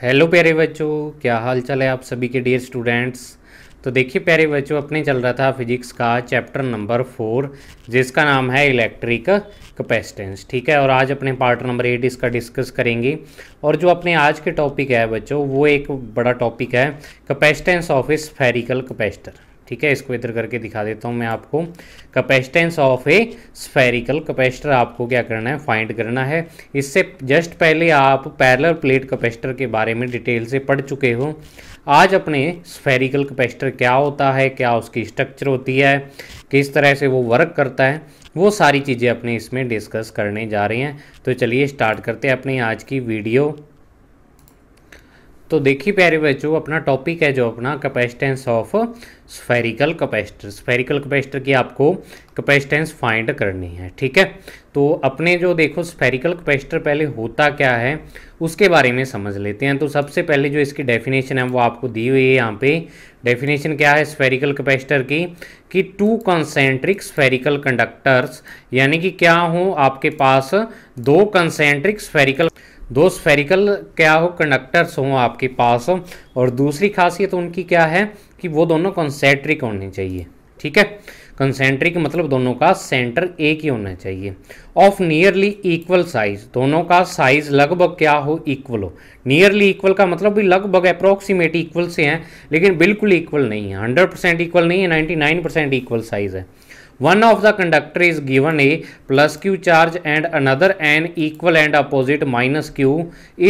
hello प्यारे बच्चों क्या हाल चाल है आप सभी के डियर स्टूडेंट्स तो देखिए प्यारे बच्चों अपने चल रहा था फिजिक्स का चैप्टर नंबर फोर जिसका नाम है इलेक्ट्रिक कैपेसिटेंस ठीक है और आज अपने पार्ट नंबर एट इसका डिस्कस करेंगे और जो अपने आज के टॉपिक है बच्चों वो एक बड़ा टॉपिक है capacitance of a spherical capacitor ठीक है इसको इधर करके दिखा देता हूँ मैं आपको capacitance of a spherical capacitor आपको क्या करना है फाइंड करना है इससे जस्ट पहले आप पैरेलल प्लेट कैपेसिटर के बारे में डिटेल से पढ़ चुके हो आज अपने स्फेरिकल कैपेसिटर क्या होता है क्या उसकी स्ट्रक्चर होती है किस तरह से वो वर्क करता है वो सारी चीज़ें अपने इसमें डिस्कस करने जा रहे हैं तो चलिए स्टार्ट करते हैं अपनी आज की वीडियो तो देखिए प्यारे बच्चों अपना टॉपिक है जो अपना capacitance of spherical capacitor spherical capacitor की आपको कैपेसिटेंस फाइंड करनी है ठीक है तो अपने जो देखो स्फेरिकल कैपेसिटर पहले होता क्या है उसके बारे में समझ लेते हैं तो सबसे पहले जो इसकी डेफिनेशन है वो आपको दी हुई है यहाँ पे डेफिनेशन क्या है स्फेरिकल कैपेसिटर की कि टू कंसेंट्रिक स्फेरिकल कंडक्टर्स यानी कि क्या हो आपके पास दो कंसेंट्रिक स्फेरिकल दो स्फेरिकल क्या हो कंडक्टर्स हों आपके पास हो, और दूसरी खासियत उनकी क्या है कि वो दोनों कंसेंट्रिक होने चाहिए ठीक है कंसेंट्रिक मतलब दोनों का सेंटर एक ही होना चाहिए ऑफ नियरली इक्वल साइज दोनों का साइज लगभग क्या हो इक्वल हो नियरली इक्वल का मतलब भी लगभग अप्रोक्सीमेट इक्वल से हैं लेकिन बिल्कुल इक्वल नहीं है हंड्रेड परसेंट इक्वल नहीं है ninety nine percent equal size है one of the conductor is given a plus q charge and another an equal and opposite minus q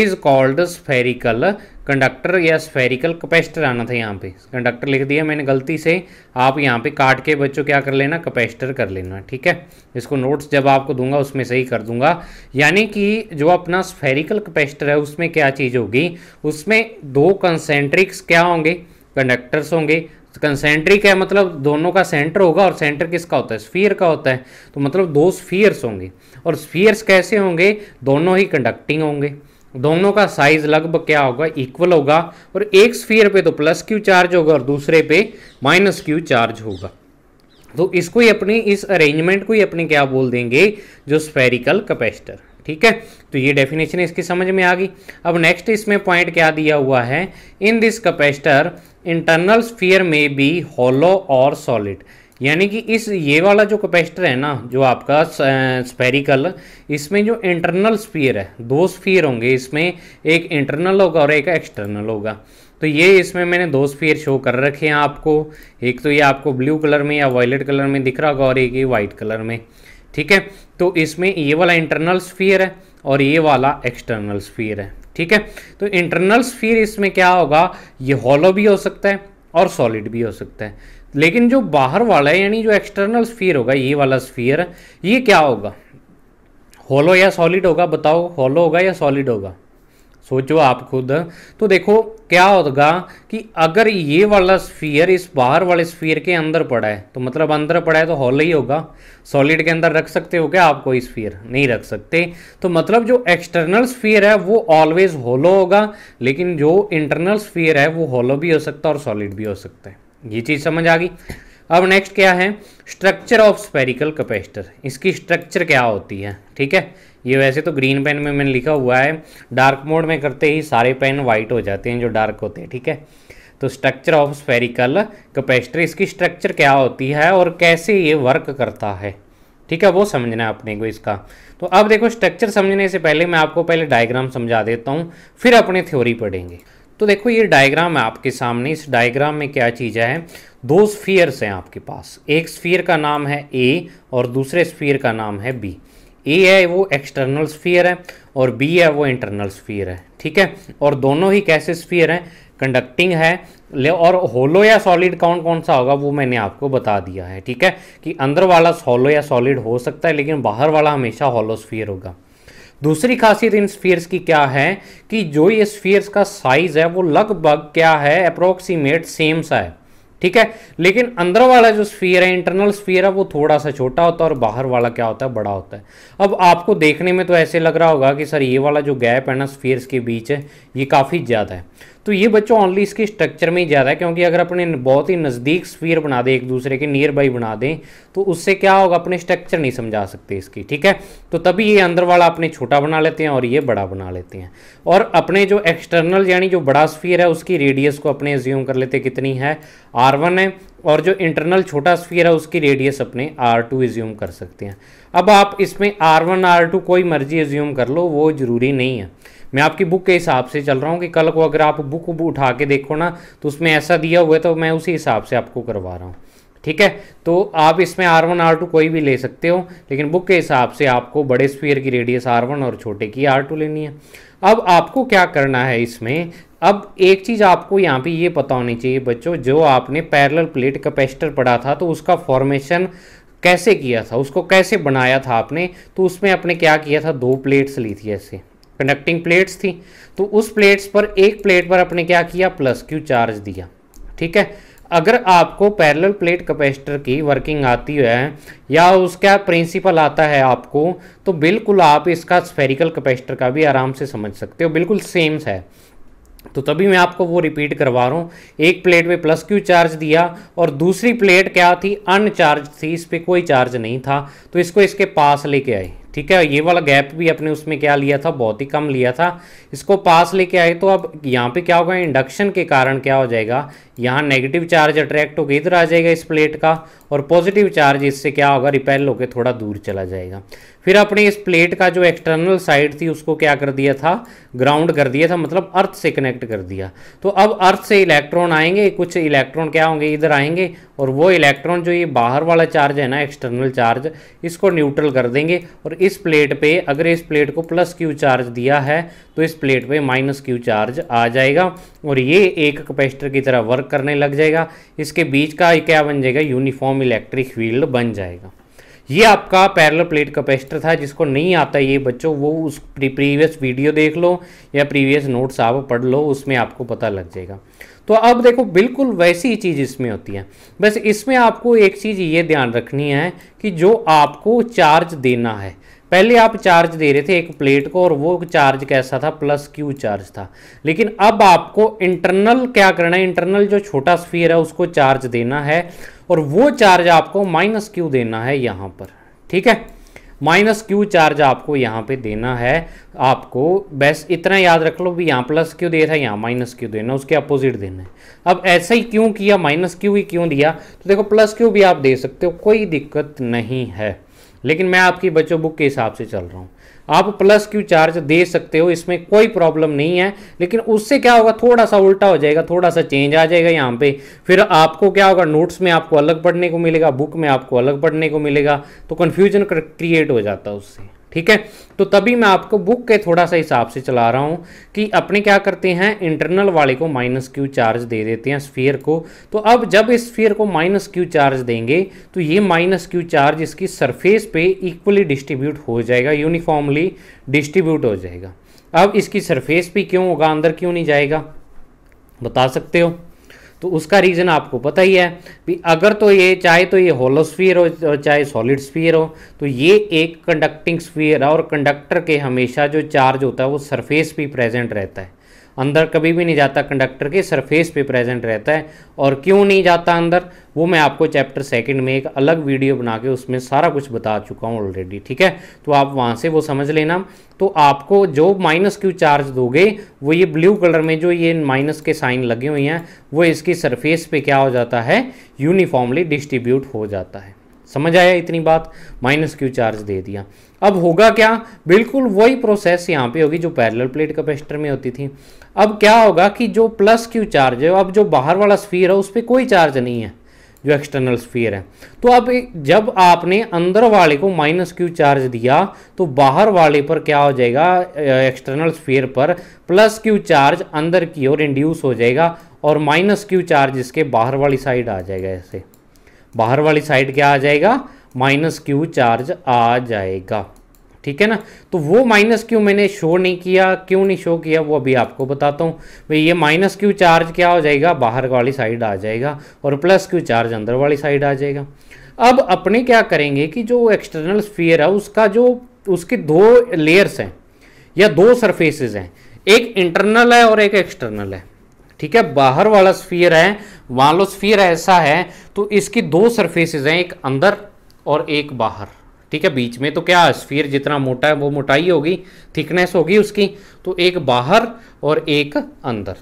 is called spherical conductor या spherical capacitor आना था यहाँ पे conductor लिख दिया मैंने गलती से आप यहाँ पे काट के बच्चों क्या कर लेना कैपेसिटर कर लेना ठीक है इसको नोट्स जब आपको दूंगा उसमें सही कर दूंगा यानी कि जो अपना स्फेरिकल कैपेसिटर है उसमें क्या चीज़ होगी उसमें दो कंसेंट्रिक्स क्या होंगे कंडक्टर्स होंगे तो कंसेंट्रिक है मतलब दोनों का सेंटर होगा और सेंटर किसका होता है स्फीयर का होता है तो मतलब दो स्फीयर्स होंगे और स्फीयर्स कैसे होंगे दोनों ही कंडक्टिंग होंगे दोनों का साइज लगभग क्या होगा इक्वल होगा और एक स्फीयर पे तो प्लस क्यू चार्ज होगा और दूसरे पे माइनस क्यू चार्ज होगा तो इसको ही अपनी इस अरेंजमेंट को ही अपने क्या बोल देंगे जो स्फेरिकल कैपेसिटर ठीक है तो ये डेफिनेशन इसकी समझ में आ गई अब नेक्स्ट इसमें पॉइंट क्या दिया हुआ है in this capacitor internal sphere में भी होलो और सॉलिड यानी कि इस ये वाला जो कैपेसिटर है ना जो आपका स्पेरिकल इसमें जो इंटरनल स्फीयर है दो स्फीयर होंगे इसमें एक इंटरनल होगा और एक एक्सटर्नल होगा तो ये इसमें मैंने दो स्फीयर शो कर रखे हैं आपको एक तो ये आपको ब्लू कलर में या वायलेट कलर में दिख रहा होगा और एक ये वाइट कलर में ठीक है तो इसमें ये वाला इंटरनल स्फीयर है और ये वाला एक्सटर्नल स्फीयर है ठीक है तो इंटरनल स्फीयर इसमें क्या होगा ये हॉलो भी हो सकता है और सॉलिड भी हो सकता है लेकिन जो बाहर वाला है यानी जो एक्सटर्नल स्फीयर होगा ये वाला स्फीयर ये क्या होगा होलो या सॉलिड होगा बताओ होलो होगा या सॉलिड होगा सोचो आप खुद तो देखो क्या होगा कि अगर ये वाला स्फीयर इस बाहर वाले स्फीयर के अंदर पड़ा है तो मतलब अंदर पड़ा है तो हॉल ही होगा सॉलिड के अंदर रख सकते हो क्या आप कोई स्फीयर नहीं रख सकते तो मतलब जो एक्सटर्नल स्फीयर है वो ऑलवेज होलो होगा लेकिन जो इंटरनल स्फीयर है वो होलो भी हो सकता है और सॉलिड भी हो सकता है ये चीज़ समझ आ गई अब नेक्स्ट क्या है स्ट्रक्चर ऑफ स्पेरिकल कैपेसिटर इसकी स्ट्रक्चर क्या होती है ठीक है ये वैसे तो ग्रीन पेन में मैंने लिखा हुआ है डार्क मोड में करते ही सारे पेन वाइट हो जाते हैं जो डार्क होते हैं ठीक है तो स्ट्रक्चर ऑफ स्फेरिकल कैपेसिटर इसकी स्ट्रक्चर क्या होती है और कैसे ये वर्क करता है ठीक है वो समझना है अपने को इसका तो अब देखो स्ट्रक्चर समझने से पहले मैं आपको पहले डायग्राम समझा देता हूँ फिर अपने थ्योरी पढ़ेंगे तो देखो ये डायग्राम है आपके सामने इस डायग्राम में क्या चीज़ है दो स्फीयर्स हैं आपके पास एक स्फीयर का नाम है ए और दूसरे स्फीयर का नाम है बी ए है वो एक्सटर्नल स्फीयर है और बी है वो इंटरनल स्फीयर है ठीक है और दोनों ही कैसे स्फीयर हैं कंडक्टिंग है और होलो या सॉलिड कौन कौन सा होगा वो मैंने आपको बता दिया है ठीक है कि अंदर वाला होलो या सॉलिड हो सकता है लेकिन बाहर वाला हमेशा होलो स्फीयर होगा दूसरी खासियत इन स्फीयर्स की क्या है कि जो ये स्फीयर्स का साइज है वो लगभग क्या है अप्रोक्सीमेट सेम सा है ठीक है लेकिन अंदर वाला जो स्फीयर है इंटरनल स्फीयर है वो थोड़ा सा छोटा होता है और बाहर वाला क्या होता है बड़ा होता है अब आपको देखने में तो ऐसे लग रहा होगा कि सर ये वाला जो गैप है ना स्फीयर्स के बीच है ये काफ़ी ज़्यादा है तो ये बच्चों ओनली इसके स्ट्रक्चर में ही ज़्यादा है क्योंकि अगर अपने बहुत ही नज़दीक स्फीयर बना दें एक दूसरे के नियर बाई बना दें तो उससे क्या होगा अपने स्ट्रक्चर नहीं समझा सकते इसकी ठीक है तो तभी ये अंदर वाला अपने छोटा बना लेते हैं और ये बड़ा बना लेते हैं और अपने जो एक्सटर्नल यानी जो बड़ा स्फीयर है उसकी रेडियस को अपने ज्यूम कर लेते कितनी है आर वन है और जो इंटरनल छोटा स्फीयर है उसकी रेडियस अपने आर टू एज्यूम कर सकते हैं अब आप इसमें आर वन आर टू कोई मर्जी एज्यूम कर लो वो ज़रूरी नहीं है मैं आपकी बुक के हिसाब से चल रहा हूँ कि कल को अगर आप बुक उठा के देखो ना तो उसमें ऐसा दिया हुआ है तो मैं उसी हिसाब से आपको करवा रहा हूँ ठीक है तो आप इसमें आर वन आर टू कोई भी ले सकते हो लेकिन बुक के हिसाब से आपको बड़े स्पीयर की रेडियस आर वन और छोटे की आर टू लेनी है अब आपको क्या करना है इसमें अब एक चीज़ आपको यहाँ पे ये पता होनी चाहिए बच्चों जो आपने पैरेलल प्लेट कैपेसिटर पढ़ा था तो उसका फॉर्मेशन कैसे किया था उसको कैसे बनाया था आपने तो उसमें आपने क्या किया था दो प्लेट्स ली थी ऐसे कंडक्टिंग प्लेट्स थी तो उस प्लेट्स पर एक प्लेट पर अपने क्या किया प्लस क्यू चार्ज दिया ठीक है अगर आपको पैरेलल प्लेट कैपेसिटर की वर्किंग आती है या उसका प्रिंसिपल आता है आपको तो बिल्कुल आप इसका स्फेरिकल कैपेसिटर का भी आराम से समझ सकते हो बिल्कुल सेम्स है तो तभी मैं आपको वो रिपीट करवा रहा हूँ एक प्लेट पे प्लस क्यू चार्ज दिया और दूसरी प्लेट क्या थी अनचार्ज थी इस पर कोई चार्ज नहीं था तो इसको इसके पास लेके आए ठीक है ये वाला गैप भी अपने उसमें क्या लिया था बहुत ही कम लिया था इसको पास लेके आए तो अब यहाँ पे क्या होगा इंडक्शन के कारण क्या हो जाएगा यहाँ नेगेटिव चार्ज अट्रैक्ट होकर इधर आ जाएगा इस प्लेट का और पॉजिटिव चार्ज इससे क्या होगा रिपेल होकर थोड़ा दूर चला जाएगा फिर अपने इस प्लेट का जो एक्सटर्नल साइड थी उसको क्या कर दिया था ग्राउंड कर दिया था मतलब अर्थ से कनेक्ट कर दिया तो अब अर्थ से इलेक्ट्रॉन आएंगे कुछ इलेक्ट्रॉन क्या होंगे इधर आएंगे और वो इलेक्ट्रॉन जो ये बाहर वाला चार्ज है ना एक्सटर्नल चार्ज इसको न्यूट्रल कर देंगे और इस प्लेट पे अगर इस प्लेट को प्लस क्यू चार्ज दिया है तो इस प्लेट पे माइनस क्यू चार्ज आ जाएगा और ये एक कैपेसिटर की तरह वर्क करने लग जाएगा इसके बीच का क्या बन जाएगा यूनिफॉर्म इलेक्ट्रिक फील्ड बन जाएगा ये आपका पैरल प्लेट कैपेसिटर था जिसको नहीं आता ये बच्चों वो उस प्रीवियस वीडियो देख लो या प्रीवियस नोट्स आप पढ़ लो उसमें आपको पता लग जाएगा तो अब देखो बिल्कुल वैसी ही चीज़ इसमें होती है बस इसमें आपको एक चीज़ ये ध्यान रखनी है कि जो आपको चार्ज देना है पहले आप चार्ज दे रहे थे एक प्लेट को और वो चार्ज कैसा था प्लस क्यू चार्ज था लेकिन अब आपको इंटरनल क्या करना है इंटरनल जो छोटा स्फीयर है उसको चार्ज देना है और वो चार्ज आपको माइनस क्यू देना है यहाँ पर ठीक है माइनस क्यू चार्ज आपको यहाँ पे देना है आपको बस इतना याद रख लो भी यहाँ प्लस क्यू दे रहा है यहाँ माइनस क्यू देना उसके अपोजिट देना है अब ऐसा ही क्यों किया माइनस क्यू ही क्यों दिया तो देखो प्लस क्यू भी आप दे सकते हो कोई दिक्कत नहीं है लेकिन मैं आपकी बच्चों बुक के हिसाब से चल रहा हूँ आप प्लस क्यू चार्ज दे सकते हो इसमें कोई प्रॉब्लम नहीं है लेकिन उससे क्या होगा थोड़ा सा उल्टा हो जाएगा थोड़ा सा चेंज आ जाएगा यहाँ पे फिर आपको क्या होगा नोट्स में आपको अलग पढ़ने को मिलेगा बुक में आपको अलग पढ़ने को मिलेगा तो कन्फ्यूजन क्रिएट हो जाता है उससे ठीक है तो तभी मैं आपको बुक के थोड़ा सा हिसाब से चला रहा हूँ कि अपने क्या करते हैं इंटरनल वाले को माइनस क्यू चार्ज दे देते हैं स्फीयर को तो अब जब इस स्फीयर को माइनस क्यू चार्ज देंगे तो ये माइनस क्यू चार्ज इसकी सरफेस पे इक्वली डिस्ट्रीब्यूट हो जाएगा यूनिफॉर्मली डिस्ट्रीब्यूट हो जाएगा अब इसकी सरफेस भी क्यों होगा अंदर क्यों नहीं जाएगा बता सकते हो तो उसका रीज़न आपको पता ही है कि अगर तो ये चाहे तो ये होलो स्फीयर हो चाहे सॉलिड स्फीयर हो तो ये एक कंडक्टिंग स्फीयर है और कंडक्टर के हमेशा जो चार्ज होता है वो सरफेस भी प्रेजेंट रहता है अंदर कभी भी नहीं जाता कंडक्टर के सरफेस पे प्रेजेंट रहता है और क्यों नहीं जाता अंदर वो मैं आपको चैप्टर सेकंड में एक अलग वीडियो बना के उसमें सारा कुछ बता चुका हूँ ऑलरेडी ठीक है तो आप वहाँ से वो समझ लेना तो आपको जो माइनस क्यू चार्ज दोगे वो ये ब्लू कलर में जो ये माइनस के साइन लगे हुए हैं वो इसकी सरफेस पे क्या हो जाता है यूनिफॉर्मली डिस्ट्रीब्यूट हो जाता है समझ आया इतनी बात माइनस क्यू चार्ज दे दिया अब होगा क्या बिल्कुल वही प्रोसेस यहाँ पे होगी जो पैरेलल प्लेट कैपेसिटर में होती थी अब क्या होगा कि जो प्लस क्यू चार्ज है अब जो बाहर वाला स्फीयर है उस पर कोई चार्ज नहीं है जो एक्सटर्नल स्फीयर है तो अब जब आपने अंदर वाले को माइनस क्यू चार्ज दिया तो बाहर वाले पर क्या हो जाएगा एक्सटर्नल स्फीयर पर प्लस क्यू चार्ज अंदर की ओर इंड्यूस हो जाएगा और माइनस क्यू चार्ज इसके बाहर वाली साइड आ जाएगा ऐसे बाहर वाली साइड क्या आ जाएगा माइनस क्यू चार्ज आ जाएगा ठीक है ना तो वो माइनस क्यू मैंने शो नहीं किया क्यों नहीं शो किया वो अभी आपको बताता हूँ भाई ये माइनस क्यू चार्ज क्या हो जाएगा बाहर वाली साइड आ जाएगा और प्लस क्यू चार्ज अंदर वाली साइड आ जाएगा अब अपने क्या करेंगे कि जो एक्सटर्नल स्फीयर है उसका जो उसके दो लेयर्स हैं या दो सरफेसेस हैं एक इंटरनल है और एक एक्सटर्नल है ठीक है बाहर वाला स्फीयर है वालो लो स्फीयर ऐसा है तो इसकी दो सरफेसेस हैं एक अंदर और एक बाहर ठीक है बीच में तो क्या स्फीयर जितना मोटा है वो मोटाई होगी थिकनेस होगी उसकी तो एक बाहर और एक अंदर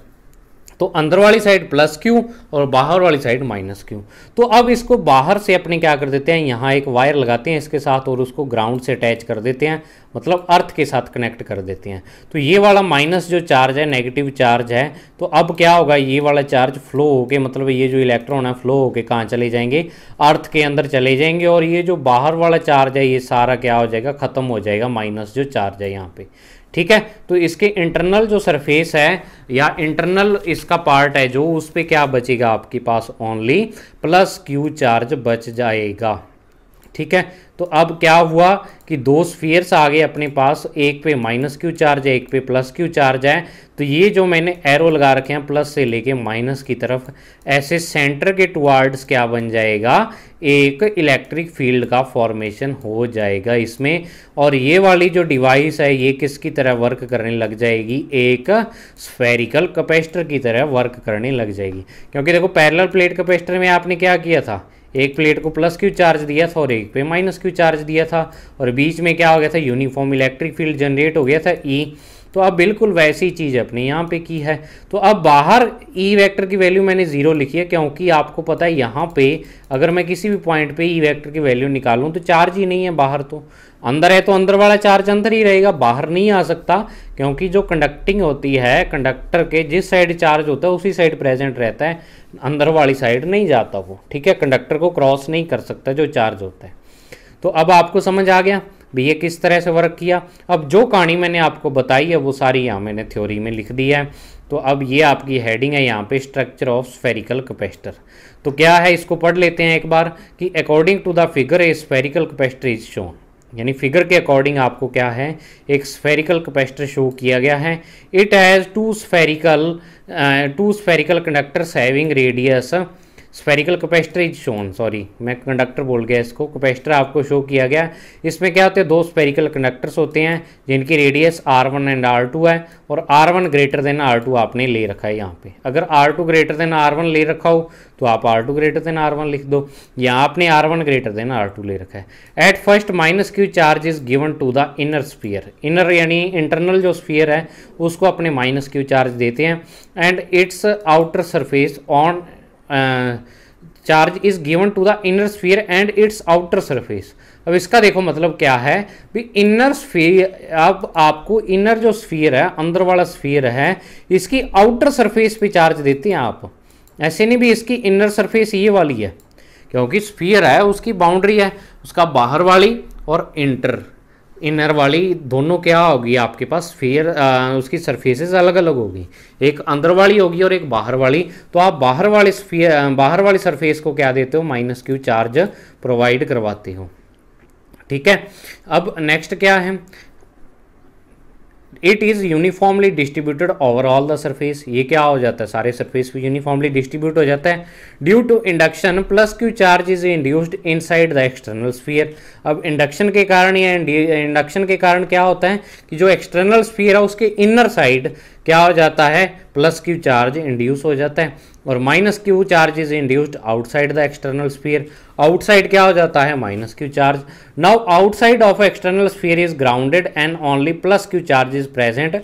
तो अंदर वाली साइड प्लस क्यू और बाहर वाली साइड माइनस क्यू तो अब इसको बाहर से अपने क्या कर देते हैं यहाँ एक वायर लगाते हैं इसके साथ और उसको ग्राउंड से अटैच कर देते हैं मतलब अर्थ के साथ कनेक्ट कर देते हैं तो ये वाला माइनस जो चार्ज है नेगेटिव चार्ज है तो अब क्या होगा ये वाला चार्ज फ्लो होके मतलब ये जो इलेक्ट्रॉन है फ्लो होके कहाँ चले जाएंगे अर्थ के अंदर चले जाएंगे और ये जो बाहर वाला चार्ज है ये सारा क्या हो जाएगा ख़त्म हो जाएगा माइनस जो चार्ज है यहाँ पे ठीक है तो इसके इंटरनल जो सरफेस है या इंटरनल इसका पार्ट है जो उस पर क्या बचेगा आपके पास ओनली प्लस क्यू चार्ज बच जाएगा ठीक है तो अब क्या हुआ कि दो स्फीयर्स आ गए अपने पास एक पे माइनस क्यू चार्ज है एक पे प्लस क्यू चार्ज है तो ये जो मैंने एरो लगा रखे हैं प्लस से लेके माइनस की तरफ ऐसे सेंटर के टुवार्ड्स क्या बन जाएगा एक इलेक्ट्रिक फील्ड का फॉर्मेशन हो जाएगा इसमें और ये वाली जो डिवाइस है ये किसकी तरह वर्क करने लग जाएगी एक स्फेरिकल कैपेसिटर की तरह वर्क करने लग जाएगी क्योंकि देखो पैरेलल प्लेट कैपेसिटर में आपने क्या किया था एक प्लेट को प्लस क्यू चार्ज दिया था और एक पे माइनस क्यू चार्ज दिया था और बीच में क्या हो गया था यूनिफॉर्म इलेक्ट्रिक फील्ड जनरेट हो गया था ई e, तो अब बिल्कुल वैसी चीज़ अपने यहाँ पे की है तो अब बाहर ई e वेक्टर की वैल्यू मैंने ज़ीरो लिखी है क्योंकि आपको पता है यहाँ पे अगर मैं किसी भी पॉइंट पे ई e वेक्टर की वैल्यू निकालूँ तो चार्ज ही नहीं है बाहर तो अंदर है तो अंदर वाला चार्ज अंदर ही रहेगा बाहर नहीं आ सकता क्योंकि जो कंडक्टिंग होती है कंडक्टर के जिस साइड चार्ज होता है उसी साइड प्रेजेंट रहता है अंदर वाली साइड नहीं जाता वो ठीक है कंडक्टर को क्रॉस नहीं कर सकता जो चार्ज होता है तो अब आपको समझ आ गया भी ये किस तरह से वर्क किया अब जो कहानी मैंने आपको बताई है वो सारी यहाँ मैंने थ्योरी में लिख दी है तो अब ये आपकी हेडिंग है यहाँ पे स्ट्रक्चर ऑफ स्फेरिकल कैपेसिटर तो क्या है इसको पढ़ लेते हैं एक बार कि according to the figure a spherical capacitor is shown यानी फिगर के अकॉर्डिंग आपको क्या है एक स्फेरिकल कैपेसिटर शो किया गया है it has two spherical two spherical conductors having radius spherical capacitor is shown sorry मैं कंडक्टर बोल गया इसको कैपेसिटर आपको शो किया गया इसमें क्या होते हैं दो स्पेरिकल कंडक्टर्स होते हैं जिनकी radius R one and are two है और are one greater than R two आपने ले रखा है यहाँ पे अगर R two greater than are one ले रखा हो तो आप R two greater than are one लिख दो या आपने R one greater than R two ले रखा है at first minus Q charge is given to the inner sphere inner यानी इंटरनल जो स्पीयर है उसको अपने माइनस क्यू चार्ज देते हैं and its outer surface on charge is given to the inner sphere and its outer surface अब इसका देखो मतलब क्या है भी इनर स्फीयर अब आपको इनर जो स्फीयर है अंदर वाला स्फीयर है इसकी आउटर सरफेस पे चार्ज देते हैं आप ऐसे नहीं भी इसकी इनर सरफेस ये वाली है क्योंकि स्फीयर है उसकी बाउंड्री है उसका बाहर वाली और इंटर इनर वाली दोनों क्या होगी आपके पास फेयर उसकी सरफेसेस अलग अलग होगी एक अंदर वाली होगी और एक बाहर वाली तो आप बाहर वाले स्फीयर बाहर वाली सरफेस को क्या देते हो माइनस क्यू चार्ज प्रोवाइड करवाते हो ठीक है अब नेक्स्ट क्या है it is uniformly distributed overall the surface ये क्या हो जाता है सारे सरफेस भी यूनिफॉर्मली डिस्ट्रीब्यूट हो जाता है due to induction plus Q charge is induced inside the external sphere अब इंडक्शन के कारण या इंडक्शन के कारण क्या होता है कि जो एक्सटर्नल स्फीयर है उसके इनर साइड क्या हो जाता है प्लस क्यू चार्ज इंड्यूस हो जाता है और minus Q charge is induced outside the external sphere outside क्या हो जाता है minus Q charge now outside of external sphere is grounded and only plus Q charge is present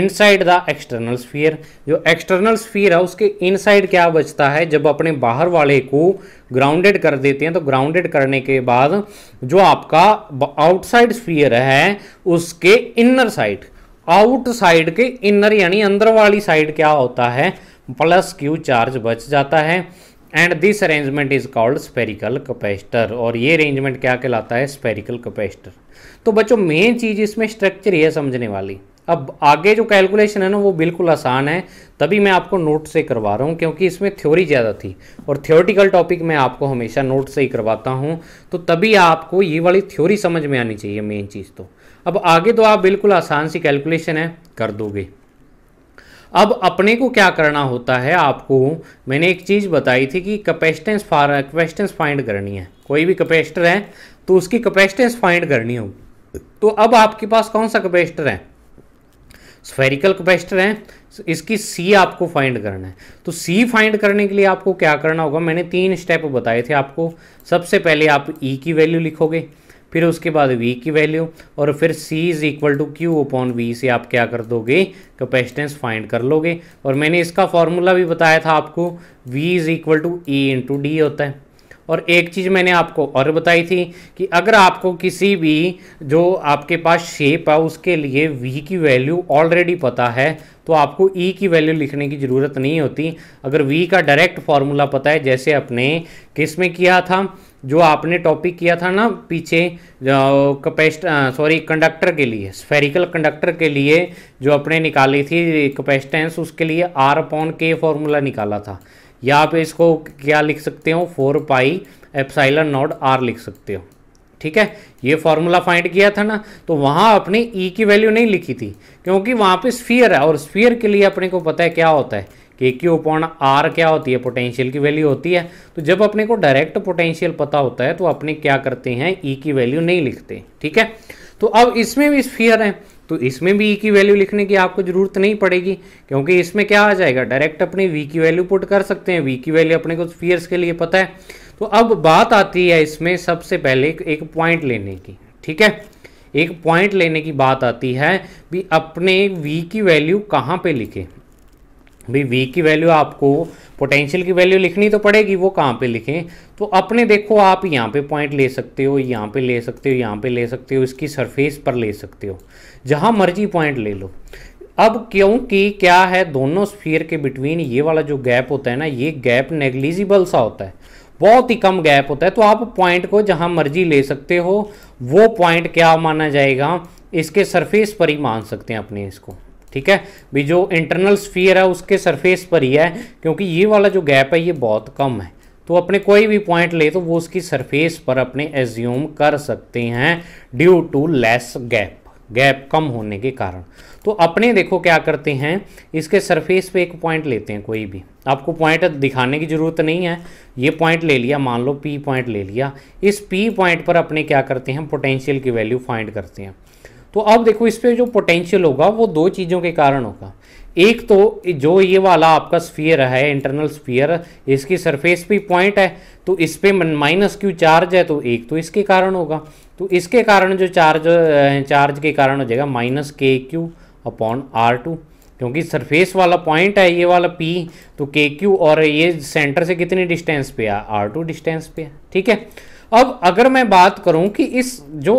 inside the external sphere जो external sphere है उसके inside क्या बचता है जब अपने बाहर वाले को ग्राउंडेड कर देते हैं तो ग्राउंडेड करने के बाद जो आपका आउटसाइड स्फीयर है उसके इनर साइड आउटसाइड के इनर यानी अंदर वाली साइड क्या होता है प्लस क्यू चार्ज बच जाता है and this arrangement is called spherical capacitor और ये अरेंजमेंट क्या कहलाता है स्पेरिकल कैपेसिटर तो बच्चों मेन चीज़ इसमें स्ट्रक्चर ही है समझने वाली अब आगे जो कैलकुलेशन है ना वो बिल्कुल आसान है तभी मैं आपको नोट से करवा रहा हूँ क्योंकि इसमें थ्योरी ज़्यादा थी और थ्योरेटिकल टॉपिक मैं आपको हमेशा नोट से ही करवाता हूँ तो तभी आपको ये वाली थ्योरी समझ में आनी चाहिए मेन चीज़ तो अब आगे तो आप बिल्कुल आसान सी कैलकुलेशन है कर दोगे अब अपने को क्या करना होता है आपको मैंने एक चीज़ बताई थी कि कैपेसिटेंस फार कैपेसिटेंस फाइंड करनी है कोई भी कैपेसिटर है तो उसकी कैपेसिटेंस फाइंड करनी होगी तो अब आपके पास कौन सा कैपेसिटर है स्फेरिकल कैपेसिटर है इसकी सी आपको फाइंड करना है तो सी फाइंड करने के लिए आपको क्या करना होगा मैंने तीन स्टेप बताए थे आपको सबसे पहले आप ई e की वैल्यू लिखोगे फिर उसके बाद वी की वैल्यू और फिर C is equal to Q upon V से आप क्या कर दोगे कैपेसिटेंस फाइंड कर लोगे और मैंने इसका फॉर्मूला भी बताया था आपको V is equal to E into D होता है और एक चीज़ मैंने आपको और बताई थी कि अगर आपको किसी भी जो आपके पास शेप है उसके लिए v की वैल्यू ऑलरेडी पता है तो आपको e की वैल्यू लिखने की ज़रूरत नहीं होती अगर v का डायरेक्ट फार्मूला पता है जैसे अपने किस में किया था जो आपने टॉपिक किया था ना पीछे कैपेसिट सॉरी कंडक्टर के लिए स्फेरिकल कंडक्टर के लिए जो आपने निकाली थी कैपेसिटेंस उसके लिए आर अपॉन के फॉर्मूला निकाला था या आप इसको क्या लिख सकते हो four pi epsilon not R लिख सकते हो ठीक है ये फॉर्मूला फाइंड किया था ना तो वहाँ आपने ई e की वैल्यू नहीं लिखी थी क्योंकि वहाँ पे स्फीयर है और स्फीयर के लिए अपने को पता है क्या होता है के क्यू अपॉन आर क्या होती है पोटेंशियल की वैल्यू होती है तो जब अपने को डायरेक्ट पोटेंशियल पता होता है तो अपने क्या करते हैं ई e की वैल्यू नहीं लिखते ठीक है तो अब इसमें भी स्फियर है तो इसमें भी ई e की वैल्यू लिखने की आपको जरूरत नहीं पड़ेगी क्योंकि इसमें क्या आ जाएगा डायरेक्ट अपने वी की वैल्यू पुट कर सकते हैं वी की वैल्यू अपने को स्फियर्स के लिए पता है तो अब बात आती है इसमें सबसे पहले एक पॉइंट लेने की ठीक है एक पॉइंट लेने की बात आती है भी अपने वी की वैल्यू कहाँ पे लिखे भाई वी की वैल्यू आपको पोटेंशियल की वैल्यू लिखनी तो पड़ेगी वो कहाँ पे लिखें तो अपने देखो आप यहाँ पे पॉइंट ले सकते हो यहाँ पे ले सकते हो यहाँ पे ले सकते हो इसकी सरफेस पर ले सकते हो जहाँ मर्जी पॉइंट ले लो अब क्योंकि क्या है दोनों स्फीयर के बिटवीन ये वाला जो गैप होता है ना ये गैप नेग्लिजिबल सा होता है बहुत ही कम गैप होता है तो आप पॉइंट को जहाँ मर्जी ले सकते हो वो पॉइंट क्या माना जाएगा इसके सरफेस पर ही मान सकते हैं अपने इसको ठीक है भी जो इंटरनल स्फीयर है उसके सरफेस पर ही है क्योंकि ये वाला जो गैप है ये बहुत कम है तो अपने कोई भी पॉइंट ले तो वो उसकी सरफेस पर अपने एज्यूम कर सकते हैं due to less gap gap कम होने के कारण तो अपने देखो क्या करते हैं इसके सरफेस पे एक पॉइंट लेते हैं कोई भी आपको पॉइंट दिखाने की ज़रूरत नहीं है ये पॉइंट ले लिया मान लो पी पॉइंट ले लिया इस पी पॉइंट पर अपने क्या करते हैं पोटेंशियल की वैल्यू फाइंड करते हैं तो अब देखो इस पर जो पोटेंशियल होगा वो दो चीज़ों के कारण होगा एक तो जो ये वाला आपका स्फीयर है इंटरनल स्फीयर इसकी सरफेस पे पॉइंट है तो इस पर माइनस क्यू चार्ज है तो एक तो इसके कारण होगा तो इसके कारण जो चार्ज चार्ज के कारण हो जाएगा minus k q upon r two क्योंकि सरफेस वाला पॉइंट है ये वाला पी तो के क्यू और ये सेंटर से कितनी डिस्टेंस पे है आर टू डिस्टेंस पे है ठीक है अब अगर मैं बात करूं कि इस जो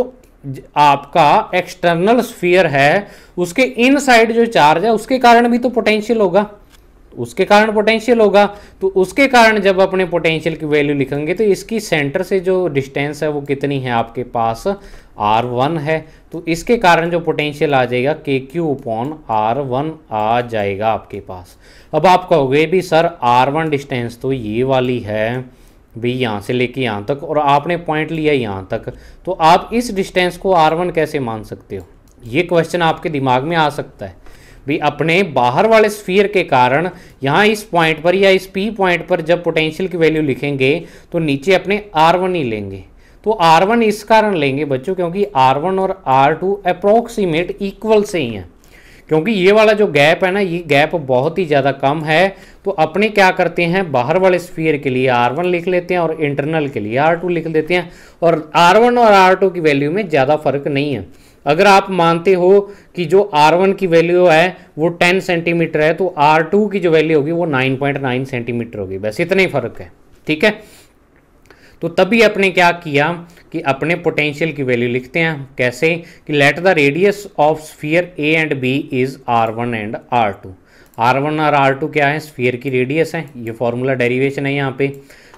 आपका एक्सटर्नल स्फीयर है उसके इनसाइड जो चार्ज है उसके कारण भी तो पोटेंशियल होगा उसके कारण पोटेंशियल होगा तो उसके कारण जब अपने पोटेंशियल की वैल्यू लिखेंगे तो इसकी सेंटर से जो डिस्टेंस है वो कितनी है आपके पास आर वन है तो इसके कारण जो पोटेंशियल आ जाएगा k q upon r one आ जाएगा आपके पास अब आप कहोगे भी सर आर वन डिस्टेंस तो ये वाली है भी यहाँ से लेके यहाँ तक और आपने पॉइंट लिया यहाँ तक तो आप इस डिस्टेंस को आर वन कैसे मान सकते हो ये क्वेश्चन आपके दिमाग में आ सकता है भी अपने बाहर वाले स्फीयर के कारण यहाँ इस पॉइंट पर या इस पी पॉइंट पर जब पोटेंशियल की वैल्यू लिखेंगे तो नीचे अपने आर वन ही लेंगे तो आर वन इस कारण लेंगे बच्चों क्योंकि आर वन और आर टू अप्रोक्सीमेट इक्वल से ही हैं क्योंकि ये वाला जो गैप है ना ये गैप बहुत ही ज़्यादा कम है तो अपने क्या करते हैं बाहर वाले स्फीयर के लिए R1 लिख लेते हैं और इंटरनल के लिए R2 लिख लेते हैं और R1 और R2 की वैल्यू में ज़्यादा फर्क नहीं है अगर आप मानते हो कि जो R1 की वैल्यू है वो 10 सेंटीमीटर है तो R2 की जो वैल्यू होगी वो 9.9 सेंटीमीटर होगी बस इतना ही फर्क है ठीक है तो तभी अपने क्या किया कि अपने पोटेंशियल की वैल्यू लिखते हैं कैसे कि let the radius of sphere A and B is r one and are two r one और आर टू क्या है स्फीयर की रेडियस है ये फॉर्मूला डेरिवेशन है यहाँ पे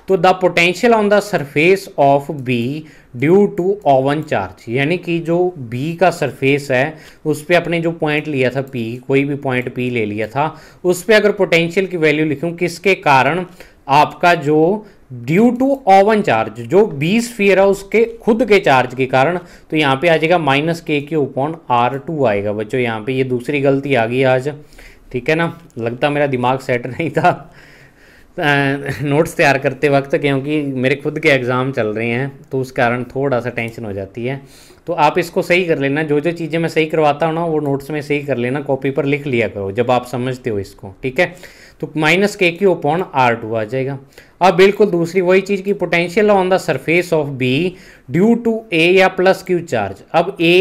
तो the potential on the surface of B due to own charge यानी कि जो बी का सरफेस है उस पर अपने जो पॉइंट लिया था पी कोई भी पॉइंट पी ले लिया था उस पर अगर पोटेंशियल की वैल्यू लिखूँ किसके कारण आपका जो ड्यू टू ओवन चार्ज जो बी स्फीयर है उसके खुद के चार्ज के कारण तो यहाँ पे आ जाएगा माइनस के के ओपॉन आर टू आएगा बच्चों यहाँ पे ये दूसरी गलती आ गई आज ठीक है ना लगता मेरा दिमाग सेट नहीं था नोट्स तैयार करते वक्त क्योंकि मेरे खुद के एग्ज़ाम चल रहे हैं तो उस कारण थोड़ा सा टेंशन हो जाती है तो आप इसको सही कर लेना जो जो चीज़ें मैं सही करवाता हूँ ना वो नोट्स में सही कर लेना कॉपी पर लिख लिया करो जब आप समझते हो इसको ठीक है तो minus k q upon r two आ जाएगा अब बिल्कुल दूसरी वही चीज़ की potential on the surface of B due to A या प्लस क्यू चार्ज अब ए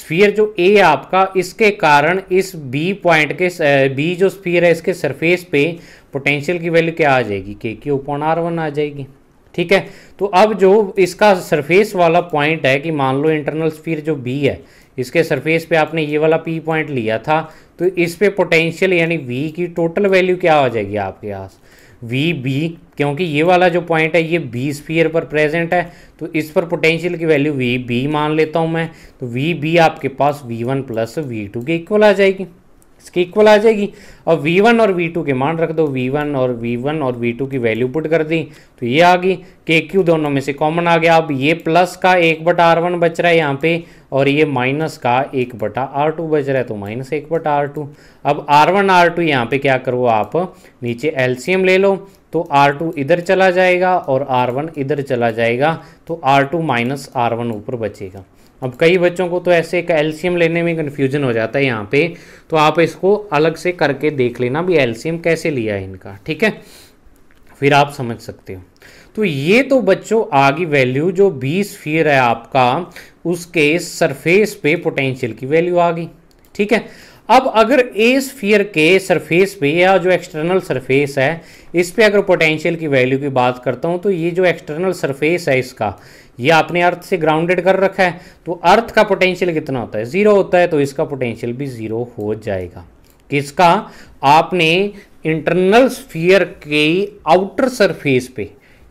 स्फीयर जो ए आपका इसके कारण इस बी पॉइंट के बी जो स्फीयर है इसके सरफेस पे पोटेंशियल की वैल्यू क्या आ जाएगी k q upon r one आ जाएगी ठीक है तो अब जो इसका सरफेस वाला पॉइंट है कि मान लो इंटरनल स्फीयर जो बी है इसके सरफेस पे आपने ये वाला पी पॉइंट लिया था तो इस पे पोटेंशियल यानी वी की टोटल वैल्यू क्या हो जाएगी आपके पास वी बी क्योंकि ये वाला जो पॉइंट है ये बी स्फीयर पर प्रेजेंट है तो इस पर पोटेंशियल की वैल्यू वी बी मान लेता हूँ मैं तो वी बी आपके पास V one plus V two के इक्वल आ जाएगी इसकी इक्वल आ जाएगी और वन और वी टू के मान रख दो वी वन और वी वन और वी टू की वैल्यू पुट कर दी तो ये आ गई के क्यू दोनों में से कॉमन आ गया अब ये प्लस का एक बटा आर वन बच रहा है यहाँ पे और ये माइनस का एक बटा आर टू बच रहा है तो माइनस एक बटा आर टू अब आर वन आर टू यहाँ पे क्या करो आप नीचे एलसीएम ले लो तो R2 इधर चला जाएगा और R1 इधर चला जाएगा तो R2 टू माइनस आर ऊपर बचेगा अब कई बच्चों को तो ऐसे एक एल्शियम लेने में कन्फ्यूजन हो जाता है यहाँ पे तो आप इसको अलग से करके देख लेना भी एल्शियम कैसे लिया है इनका ठीक है फिर आप समझ सकते हो तो ये तो बच्चों आगे वैल्यू जो बीस फियर है आपका उसके सरफेस पे पोटेंशियल की वैल्यू आ गई ठीक है अब अगर ए स्फीयर के सरफेस पे या जो एक्सटर्नल सरफेस है इस पे अगर पोटेंशियल की वैल्यू की बात करता हूँ तो ये जो एक्सटर्नल सरफेस है इसका ये आपने अर्थ से ग्राउंडेड कर रखा है तो अर्थ का पोटेंशियल कितना होता है ज़ीरो होता है तो इसका पोटेंशियल भी ज़ीरो हो जाएगा किसका आपने इंटरनल स्फीयर के आउटर सरफेस पे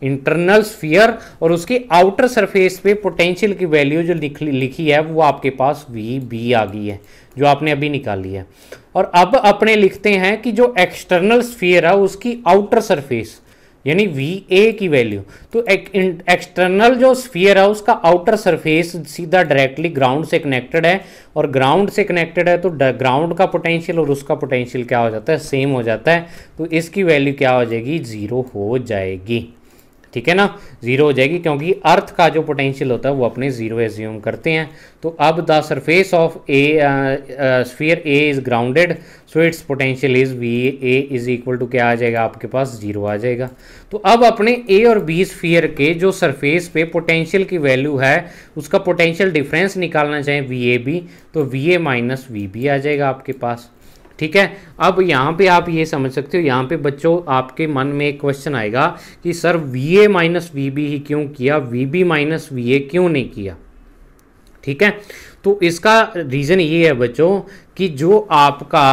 इंटरनल स्फीयर और उसके आउटर सरफेस पे पोटेंशियल की वैल्यू जो लिख लिखी है वो आपके पास वी बी आ गई है जो आपने अभी निकाल लिया है और अब अपने लिखते हैं कि जो एक्सटर्नल स्फीयर है उसकी आउटर सरफेस यानी वी ए की वैल्यू तो एक, एक्सटर्नल जो स्फीयर है उसका आउटर सरफेस सीधा डायरेक्टली ग्राउंड से कनेक्टेड है और ग्राउंड से कनेक्टेड है तो ग्राउंड का पोटेंशियल और उसका पोटेंशियल क्या हो जाता है सेम हो जाता है तो इसकी वैल्यू क्या हो जाएगी ज़ीरो हो जाएगी ठीक है ना ज़ीरो हो जाएगी क्योंकि अर्थ का जो पोटेंशियल होता है वो अपने ज़ीरो एज्यूम करते हैं तो अब the surface of a sphere A is grounded so its potential is V A is equal to क्या आ जाएगा आपके पास ज़ीरो आ जाएगा तो अब अपने ए और बी स्फीयर के जो सरफेस पे पोटेंशियल की वैल्यू है उसका पोटेंशियल डिफरेंस निकालना चाहें वी ए बी तो V A minus V B आ जाएगा आपके पास ठीक है अब यहाँ पे आप ये समझ सकते हो यहाँ पे बच्चों आपके मन में एक क्वेश्चन आएगा कि sir V A minus V B ही क्यों किया V B minus V A क्यों नहीं किया ठीक है तो इसका रीज़न ये है बच्चों कि जो आपका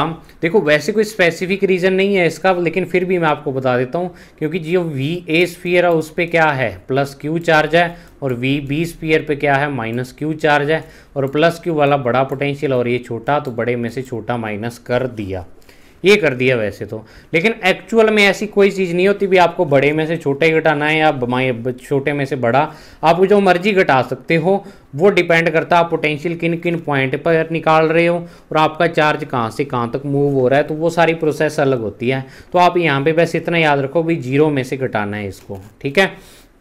देखो वैसे कोई स्पेसिफिक रीज़न नहीं है इसका लेकिन फिर भी मैं आपको बता देता हूँ क्योंकि जो वी ए स्पीयर है उस पर क्या है प्लस क्यू चार्ज है और वी बी स्पीयर पे क्या है माइनस क्यू चार्ज है और प्लस क्यू वाला बड़ा पोटेंशियल और ये छोटा तो बड़े में से छोटा माइनस कर दिया ये कर दिया वैसे तो लेकिन एक्चुअल में ऐसी कोई चीज़ नहीं होती भी आपको बड़े में से छोटे घटाना है या छोटे में से बड़ा आप जो मर्जी घटा सकते हो वो डिपेंड करता है आप पोटेंशियल किन किन पॉइंट पर निकाल रहे हो और आपका चार्ज कहाँ से कहाँ तक मूव हो रहा है तो वो सारी प्रोसेस अलग होती है तो आप यहाँ पर बस इतना याद रखो भी जीरो में से घटाना है इसको ठीक है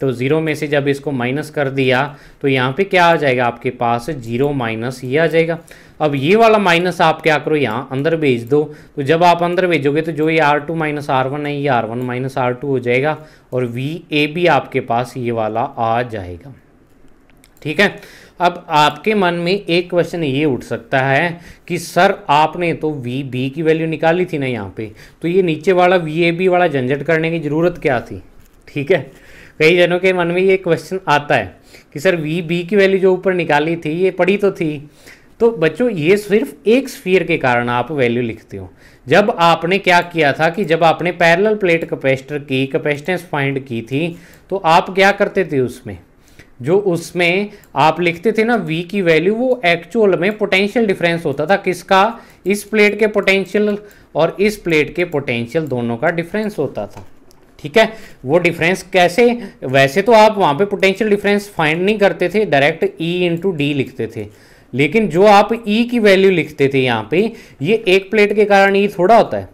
तो ज़ीरो में से जब इसको माइनस कर दिया तो यहाँ पे क्या आ जाएगा आपके पास जीरो माइनस ये आ जाएगा अब ये वाला माइनस आप क्या करो यहाँ अंदर भेज दो तो जब आप अंदर भेजोगे तो जो ये r two minus r one है ये r one minus r two हो जाएगा और वी ए भी आपके पास ये वाला आ जाएगा ठीक है अब आपके मन में एक क्वेश्चन ये उठ सकता है कि सर आपने तो वी बी की वैल्यू निकाली थी ना यहाँ पे तो ये नीचे वाला वी ए बी वाला झंझट करने की ज़रूरत क्या थी ठीक है कई जनों के मन में ये क्वेश्चन आता है कि सर वी बी की वैल्यू जो ऊपर निकाली थी ये पड़ी तो थी तो बच्चों ये सिर्फ एक स्फीयर के कारण आप वैल्यू लिखते हो जब आपने क्या किया था कि जब आपने पैरेलल प्लेट कैपेसिटर की कैपेसिटेंस फाइंड की थी तो आप क्या करते थे उसमें जो उसमें आप लिखते थे ना वी की वैल्यू वो एक्चुअल में पोटेंशियल डिफरेंस होता था किसका इस प्लेट के पोटेंशियल और इस प्लेट के पोटेंशियल दोनों का डिफरेंस होता था ठीक है वो डिफरेंस कैसे वैसे तो आप वहाँ पे पोटेंशियल डिफरेंस फाइंड नहीं करते थे डायरेक्ट ई इंटू डी लिखते थे लेकिन जो आप ई e की वैल्यू लिखते थे यहाँ पे ये एक प्लेट के कारण ई e थोड़ा होता है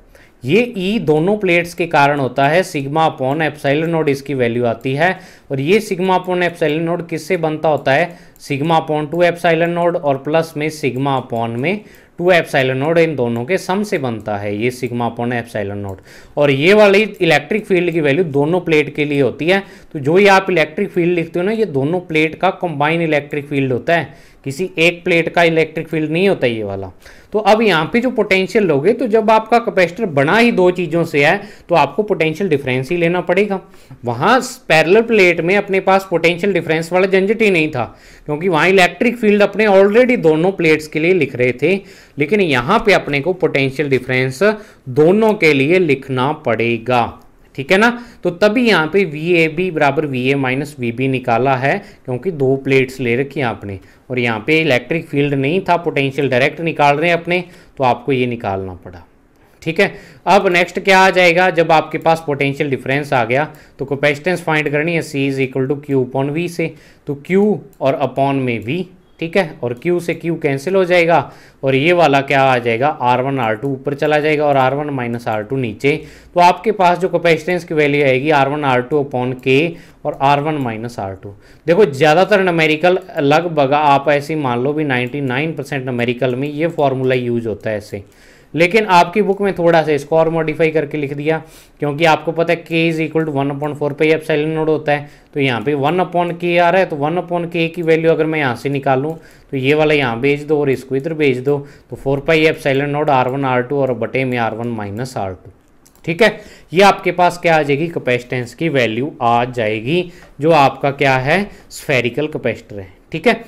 ये ई e दोनों प्लेट्स के कारण होता है सिग्मा अपॉन एप्साइल नोड इसकी वैल्यू आती है और ये सिग्मा अपॉन एप्साइल नोड किससे बनता होता है sigma upon two epsilon naught और प्लस में सिग्मा अपॉन में टू एप्साइल नोड इन दोनों के सम से बनता है ये सिग्मा अपॉन एप्साइल नोड और ये वाली इलेक्ट्रिक फील्ड की वैल्यू दोनों प्लेट के लिए होती है तो जो ये आप इलेक्ट्रिक फील्ड लिखते हो ना ये दोनों प्लेट का कंबाइन इलेक्ट्रिक फील्ड होता है किसी एक प्लेट का इलेक्ट्रिक फील्ड नहीं होता ये वाला तो अब यहाँ पे जो पोटेंशियल लोगे तो जब आपका कैपेसिटर बना ही दो चीज़ों से है तो आपको पोटेंशियल डिफरेंस ही लेना पड़ेगा वहाँ पैरेलल प्लेट में अपने पास पोटेंशियल डिफरेंस वाला झंझट ही नहीं था क्योंकि वहाँ इलेक्ट्रिक फील्ड अपने ऑलरेडी दोनों प्लेट्स के लिए लिख रहे थे लेकिन यहाँ पे अपने को पोटेंशियल डिफरेंस दोनों के लिए लिखना पड़ेगा ठीक है ना तो तभी यहाँ पे वी ए बी बराबर V A minus V B निकाला है क्योंकि दो प्लेट्स ले रखी हैं आपने और यहाँ पे इलेक्ट्रिक फील्ड नहीं था पोटेंशियल डायरेक्ट निकाल रहे हैं अपने तो आपको ये निकालना पड़ा ठीक है अब नेक्स्ट क्या आ जाएगा जब आपके पास पोटेंशियल डिफरेंस आ गया तो कैपेसिटेंस फाइंड करनी है C is equal to Q upon V से तो क्यू और अपॉन में वी ठीक है और Q से Q कैंसिल हो जाएगा और ये वाला क्या आ जाएगा R1 R2 ऊपर चला जाएगा और R1 माइनस आर नीचे तो आपके पास जो कैपेसिटेंस की वैल्यू आएगी R1 R2 टू अपॉन के और R1 माइनस आर देखो ज़्यादातर नमेरिकल लगभग आप ऐसे मान लो भी 99 परसेंट नमेरिकल में ये फॉर्मूला यूज होता है ऐसे लेकिन आपकी बुक में थोड़ा सा इसको और मॉडिफाई करके लिख दिया क्योंकि आपको पता है k is equal to one upon four पे अब साइलेंट नोड होता है तो यहाँ पे वन अपॉन के आ रहा है तो वन अपॉन के की वैल्यू अगर मैं यहाँ से निकालूँ तो ये वाला यहाँ भेज दो और इसको इधर भेज दो तो four pi epsilon naught r one r two और बटे में r one minus r two ठीक है ये आपके पास क्या आ जाएगी कैपेसिटेंस की वैल्यू आ जाएगी जो आपका क्या है स्फेरिकल कैपेसिटर है ठीक है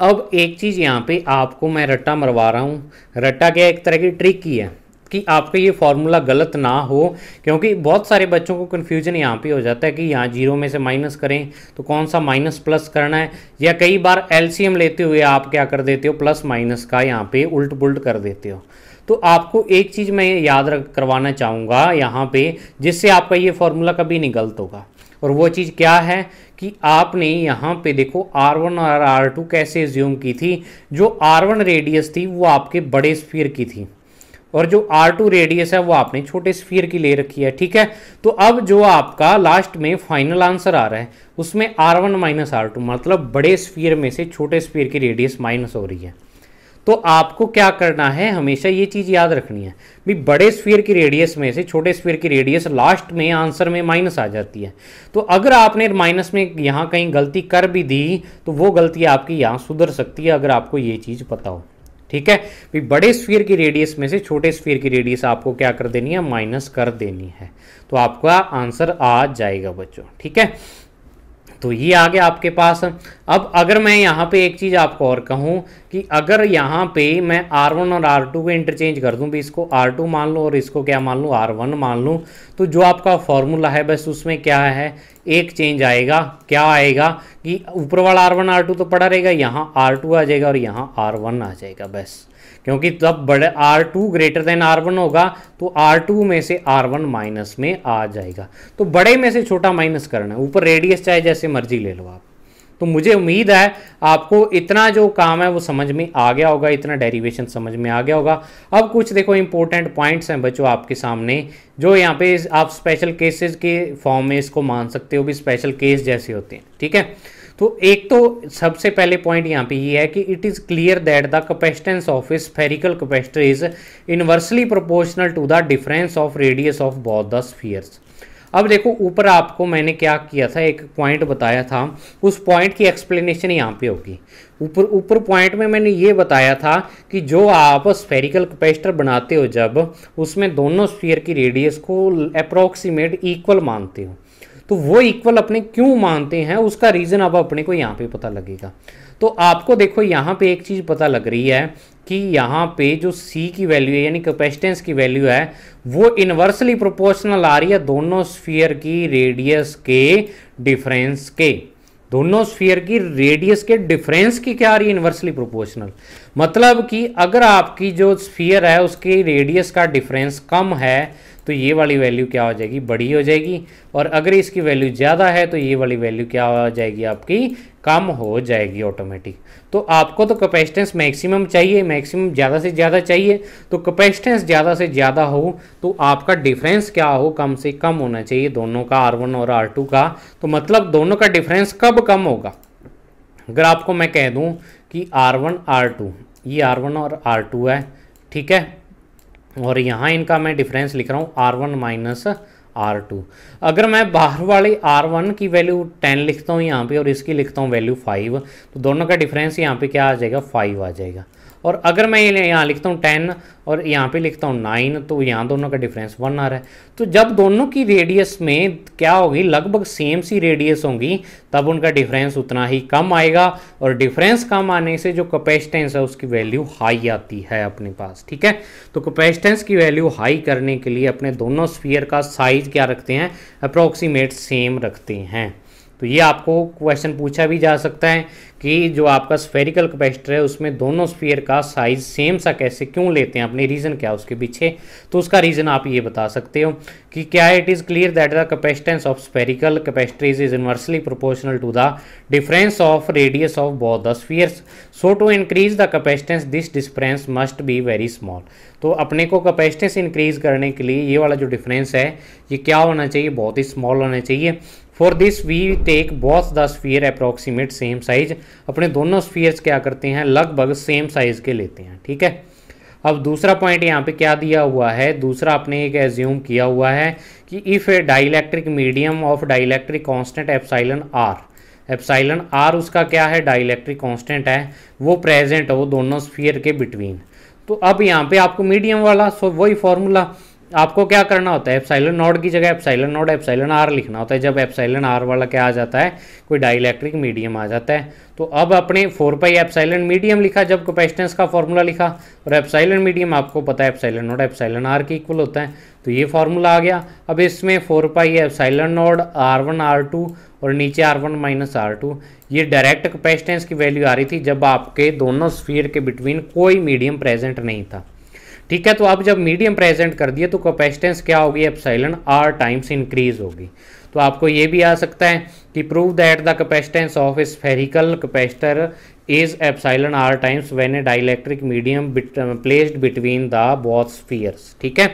अब एक चीज़ यहाँ पे आपको मैं रट्टा मरवा रहा हूँ रट्टा क्या एक तरह की ट्रिक ही है कि आपका ये फार्मूला गलत ना हो क्योंकि बहुत सारे बच्चों को कन्फ्यूजन यहाँ पे हो जाता है कि यहाँ जीरो में से माइनस करें तो कौन सा माइनस प्लस करना है या कई बार एलसीएम लेते हुए आप क्या कर देते हो प्लस माइनस का यहाँ पे उल्ट पुल्ट कर देते हो तो आपको एक चीज़ मैं याद करवाना चाहूँगा यहाँ पर जिससे आपका ये फार्मूला कभी नहीं गलत होगा और वो चीज़ क्या है कि आपने यहाँ पे देखो R1 और R2 कैसे ज्यूम की थी जो R1 रेडियस थी वो आपके बड़े स्फीयर की थी और जो R2 रेडियस है वो आपने छोटे स्फीयर की ले रखी है ठीक है तो अब जो आपका लास्ट में फाइनल आंसर आ रहा है उसमें R1 माइनस आर मतलब बड़े स्फीयर में से छोटे स्फीयर की रेडियस माइनस हो रही है तो आपको क्या करना है हमेशा ये चीज़ याद रखनी है भी बड़े स्फीयर की रेडियस में से छोटे स्फीयर की रेडियस लास्ट में आंसर में माइनस आ जाती है तो अगर आपने माइनस में यहाँ कहीं गलती कर भी दी तो वो गलती आपकी यहाँ सुधर सकती है अगर आपको ये चीज़ पता हो ठीक है भी बड़े स्फीयर की रेडियस में से छोटे स्फीयर की रेडियस आपको क्या कर देनी है माइनस कर देनी है तो आपका आंसर आ जाएगा बच्चों ठीक है तो ये आ गया आपके पास अब अगर मैं यहाँ पे एक चीज़ आपको और कहूँ कि अगर यहाँ पे मैं R1 और R2 को इंटरचेंज कर दूँ भी इसको R2 मान लूँ और इसको क्या मान लूँ R1 मान लूँ तो जो आपका फॉर्मूला है बस उसमें क्या है एक चेंज आएगा क्या आएगा कि ऊपर वाला R1 R2 तो पड़ा रहेगा यहाँ R2 आ जाएगा और यहाँ R1 आ जाएगा बस क्योंकि तब बड़े r two greater than are one होगा तो आर टू में से आर वन माइनस में आ जाएगा तो बड़े में से छोटा माइनस करना है ऊपर रेडियस चाहे जैसे मर्जी ले लो आप तो मुझे उम्मीद है आपको इतना जो काम है वो समझ में आ गया होगा इतना डेरिवेशन समझ में आ गया होगा अब कुछ देखो इंपॉर्टेंट पॉइंट्स हैं बच्चों आपके सामने जो यहाँ पे आप स्पेशल केसेस के फॉर्म में इसको मान सकते हो भी स्पेशल केस जैसे होते हैं ठीक है तो एक तो सबसे पहले पॉइंट यहाँ पे ये है कि it is clear that the capacitance of a spherical capacitor is inversely proportional to the difference of radius of both the spheres अब देखो ऊपर आपको मैंने क्या किया था एक पॉइंट बताया था उस पॉइंट की एक्सप्लेनेशन यहाँ पे होगी ऊपर ऊपर पॉइंट में मैंने ये बताया था कि जो आप स्फेरिकल कैपेसिटर बनाते हो जब उसमें दोनों स्फीयर की रेडियस को अप्रोक्सीमेट इक्वल मानते हो तो वो इक्वल अपने क्यों मानते हैं उसका रीज़न अब अपने को यहाँ पे पता लगेगा तो आपको देखो यहाँ पे एक चीज़ पता लग रही है कि यहाँ पे जो C की वैल्यू है यानी कैपेसिटेंस की वैल्यू है वो इन्वर्सली प्रोपोर्शनल आ रही है दोनों स्फीयर की रेडियस के डिफरेंस के दोनों स्फीयर की रेडियस के डिफरेंस की क्या आ रही है इन्वर्सली प्रोपोर्शनल मतलब कि अगर आपकी जो स्फीयर है उसकी रेडियस का डिफरेंस कम है तो ये वाली वैल्यू क्या हो जाएगी बड़ी हो जाएगी और अगर इसकी वैल्यू ज़्यादा है तो ये वाली वैल्यू क्या हो जाएगी आपकी कम हो जाएगी ऑटोमेटिक तो आपको तो कैपेसिटेंस मैक्सिमम चाहिए मैक्सिमम ज़्यादा से ज़्यादा चाहिए तो कैपेसिटेंस ज़्यादा से ज़्यादा हो तो आपका डिफरेंस क्या हो कम से कम होना चाहिए दोनों का आर वन और आर टू का तो मतलब दोनों का डिफरेंस कब कम होगा अगर आपको मैं कह दूँ कि आर वन आर टू ये आर वन और आर टू है ठीक है और यहाँ इनका मैं डिफरेंस लिख रहा हूँ r one minus r two अगर मैं बाहर वाले आर वन की वैल्यू टेन लिखता हूँ यहाँ पे और इसकी लिखता हूँ वैल्यू फाइव तो दोनों का डिफरेंस यहाँ पे क्या आ जाएगा फाइव आ जाएगा और अगर मैं यहाँ लिखता हूँ टेन और यहाँ पे लिखता हूँ नाइन तो यहाँ दोनों का डिफरेंस वन आ रहा है तो जब दोनों की रेडियस में क्या होगी लगभग सेम सी रेडियस होगी तब उनका डिफरेंस उतना ही कम आएगा और डिफरेंस कम आने से जो कैपेसिटेंस है उसकी वैल्यू हाई आती है अपने पास ठीक है तो कैपेसिटेंस की वैल्यू हाई करने के लिए अपने दोनों स्पीयर का साइज क्या रखते हैं अप्रोक्सीमेट सेम रखते हैं तो ये आपको क्वेश्चन पूछा भी जा सकता है कि जो आपका स्फेरिकल कैपेसिटर है उसमें दोनों स्फीयर का साइज सेम सा कैसे क्यों लेते हैं अपने रीज़न क्या उसके पीछे तो उसका रीज़न आप ये बता सकते हो कि क्या it is clear that the capacitance of spherical capacities is is inversely proportional to the difference of radius of both the spheres so to increase the capacitance this difference must be very small तो अपने को capacitance increase करने के लिए ये वाला जो difference है ये क्या होना चाहिए बहुत ही स्मॉल होना चाहिए for this we take both the sphere approximate same size अपने दोनों स्फीयर्स क्या करते हैं लगभग सेम साइज के लेते हैं ठीक है अब दूसरा पॉइंट यहाँ पे क्या दिया हुआ है दूसरा आपने एक एज्यूम किया हुआ है कि if a dielectric medium of dielectric constant epsilon r epsilon r उसका क्या है डाइलेक्ट्रिक कॉन्स्टेंट है वो प्रेजेंट हो दोनों स्फीयर के बिटवीन तो अब यहाँ पे आपको मीडियम वाला सो वही फॉर्मूला आपको क्या करना होता है एप्साइलन नॉड की जगह एप्साइलन नॉड एप्साइलन आर लिखना होता है जब एप्साइलन आर वाला क्या आ जाता है कोई डाइलैक्ट्रिक मीडियम आ जाता है तो अब अपने फोर पाई एप्साइलन मीडियम लिखा जब कैपेसिटेंस का फॉर्मूला लिखा और एप्साइलन मीडियम आपको पता है एप्साइलन नॉड एप्साइलन आर की इक्वल होता है तो ये फॉर्मूला आ गया अब इसमें four pi epsilon naught r one r two और नीचे r one minus r two ये डायरेक्ट कैपेसिटेंस की वैल्यू आ रही थी जब आपके दोनों स्फीयर के बिटवीन कोई मीडियम प्रेजेंट नहीं था ठीक है तो आप जब मीडियम प्रेजेंट कर दिए तो कैपेसिटेंस क्या होगी एप्साइलन आर टाइम्स इंक्रीज होगी तो आपको ये भी आ सकता है कि prove that the capacitance of a spherical capacitor is epsilon r times when a dielectric medium placed between the both spheres ठीक है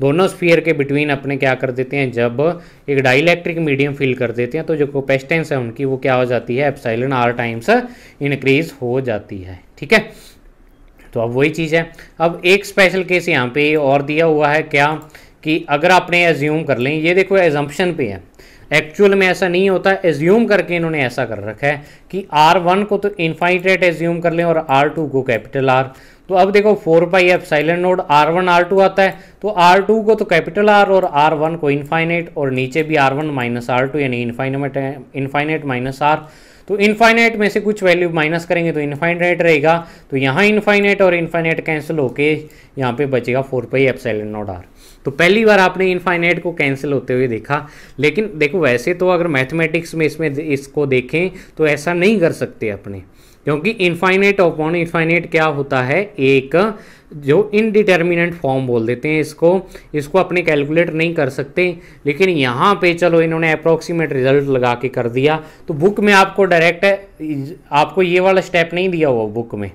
दोनों स्फीयर के बिटवीन अपने क्या कर देते हैं जब एक डाइलेक्ट्रिक मीडियम फिल कर देते हैं तो जो कैपेसिटेंस है उनकी वो क्या हो जाती है एप्साइलन आर टाइम्स इंक्रीज हो जाती है ठीक है तो अब वही चीज़ है अब एक स्पेशल केस यहाँ पे और दिया हुआ है क्या कि अगर आपने एज्यूम कर लें ये देखो एजम्पन पे है एक्चुअल में ऐसा नहीं होता एज्यूम करके इन्होंने ऐसा कर रखा है कि आर वन को तो इन्फाइट रेट एज्यूम कर लें और आर टू को कैपिटल आर तो अब देखो four pi epsilon naught r one r two आता है तो आर टू को तो कैपिटल आर और आर वन को इन्फाइनेट और नीचे भी r one minus r two यानी इन्फाइनमेट इन्फाइनेट माइनस आर तो इनफाइनाइट में से कुछ वैल्यू माइनस करेंगे तो इनफाइनाइट रहेगा तो यहाँ इनफाइनाइट और इनफाइनाइट कैंसिल होके यहाँ पे बचेगा four pi epsilon not r तो पहली बार आपने इनफाइनाइट को कैंसिल होते हुए देखा लेकिन देखो वैसे तो अगर मैथमेटिक्स में इसमें इसको देखें तो ऐसा नहीं कर सकते अपने क्योंकि इनफाइनाइट अपॉन इनफाइनाइट क्या होता है एक जो इनडिटर्मिनेंट फॉर्म बोल देते हैं इसको इसको अपने कैलकुलेट नहीं कर सकते लेकिन यहाँ पे चलो इन्होंने अप्रोक्सीमेट रिजल्ट लगा के कर दिया तो बुक में आपको डायरेक्ट आपको ये वाला स्टेप नहीं दिया हुआ बुक में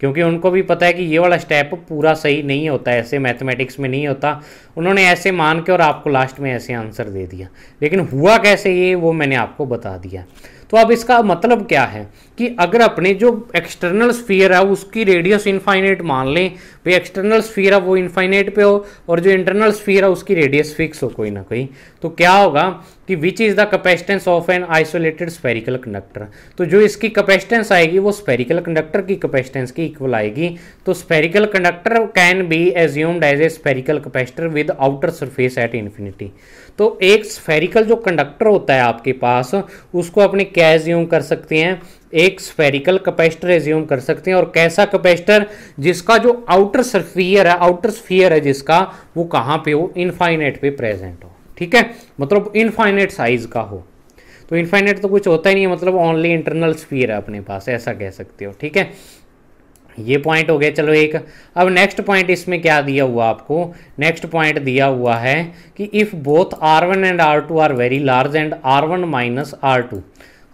क्योंकि उनको भी पता है कि ये वाला स्टेप पूरा सही नहीं होता ऐसे मैथमेटिक्स में नहीं होता उन्होंने ऐसे मान के और आपको लास्ट में ऐसे आंसर दे दिया लेकिन हुआ कैसे ये वो मैंने आपको बता दिया तो अब इसका मतलब क्या है कि अगर अपने जो एक्सटर्नल स्फीयर है उसकी रेडियस इन्फाइनेट मान लें भाई एक्सटर्नल स्फीयर है वो इन्फाइनेट पे हो और जो इंटरनल स्फीयर है उसकी रेडियस फिक्स हो कोई ना कोई तो क्या होगा कि which is the capacitance of an isolated spherical conductor तो जो इसकी कैपेसिटेंस आएगी वो स्पेरिकल कंडक्टर की कैपेसिटेंस की इक्वल आएगी तो spherical conductor can be assumed as a spherical capacitor with outer surface at infinity तो एक स्फेरिकल जो कंडक्टर होता है आपके पास उसको अपने क्या एज्यूम कर सकते हैं एक स्फेरिकल कैपेसिटर एज्यूम कर सकते हैं और कैसा कैपेसिटर जिसका जो आउटर सफियर है आउटर स्फियर है जिसका वो कहाँ पे हो इनफाइनेट पे प्रेजेंट हो ठीक है मतलब इनफाइनेट साइज का हो तो इनफाइनेट तो कुछ होता ही नहीं है मतलब ओनली इंटरनल स्फियर है अपने पास ऐसा कह सकते हो ठीक है ये पॉइंट हो गया चलो एक अब नेक्स्ट पॉइंट इसमें क्या दिया हुआ आपको नेक्स्ट पॉइंट दिया हुआ है कि if both r one and are two are very large and r one minus r two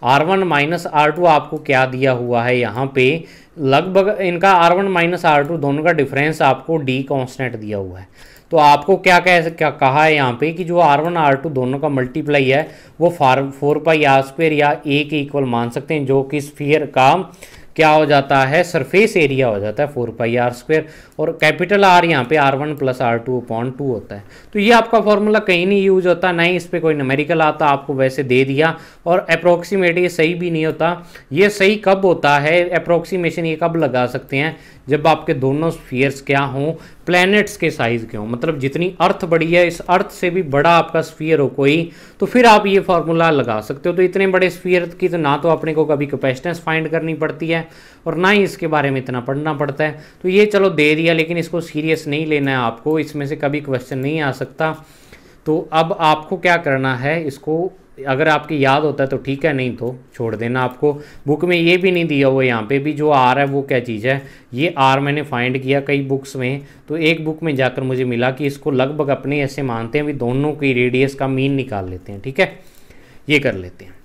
r one minus r two आपको क्या दिया हुआ है यहाँ पे लगभग इनका r one minus r two दोनों का डिफरेंस आपको डी कॉन्स्टेंट दिया हुआ है तो आपको क्या कह क्या कहा है यहाँ पे कि जो आर वन आर टू दोनों का मल्टीप्लाई है वो फार फोर पाई आर स्क्वेयर या ए के इक्वल मान सकते हैं जो कि स्फीयर का क्या हो जाता है सरफेस एरिया हो जाता है फोर पाई आर स्क्वेयर और कैपिटल आर यहाँ पे r one plus r two upon two होता है तो ये आपका फॉर्मूला कहीं नहीं यूज होता ही इस पर कोई नमेरिकल आता आपको वैसे दे दिया और अप्रोक्सीमेट ये सही भी नहीं होता ये सही कब होता है अप्रोक्सीमेशन ये कब लगा सकते हैं जब आपके दोनों स्फीयर्स क्या हों प्लैनेट्स के साइज़ के हों मतलब जितनी अर्थ बड़ी है इस अर्थ से भी बड़ा आपका स्फीयर हो कोई तो फिर आप ये फार्मूला लगा सकते हो तो इतने बड़े स्फीयर की तो ना तो अपने को कभी कैपेसिटेंस फाइंड करनी पड़ती है और ना ही इसके बारे में इतना पढ़ना पड़ता है तो ये चलो दे दिया लेकिन इसको सीरियस नहीं लेना है आपको इसमें से कभी क्वेश्चन नहीं आ सकता तो अब आपको क्या करना है इसको अगर आपकी याद होता है तो ठीक है नहीं तो छोड़ देना आपको बुक में ये भी नहीं दिया हुआ यहाँ पे भी जो आर है वो क्या चीज़ है ये आर मैंने फाइंड किया कई बुक्स में तो एक बुक में जाकर मुझे मिला कि इसको लगभग अपने ऐसे मानते हैं भी दोनों की रेडियस का मीन निकाल लेते हैं ठीक है ये कर लेते हैं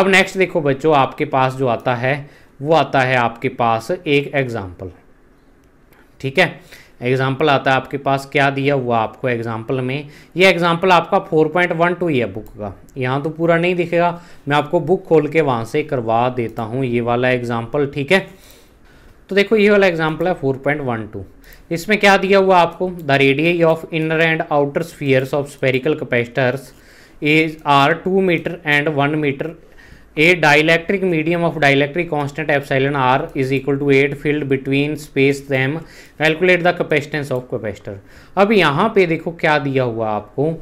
अब नेक्स्ट देखो बच्चों आपके पास जो आता है वो आता है आपके पास एक एग्जाम्पल ठीक है एग्जाम्पल आता है आपके पास क्या दिया हुआ आपको एग्जाम्पल में ये एग्जाम्पल आपका फोर पॉइंट वन टू है बुक का यहाँ तो पूरा नहीं दिखेगा मैं आपको बुक खोल के वहाँ से करवा देता हूँ ये वाला एग्जाम्पल ठीक है तो देखो ये वाला एग्जाम्पल है फोर पॉइंट वन टू इसमें क्या दिया हुआ आपको the radii of inner and outer spheres of spherical capacitors is are two metre and one metre a dielectric medium of dielectric constant epsilon r is equal to eight filled between space them calculate the capacitance of capacitor अब यहाँ पे देखो क्या दिया हुआ आपको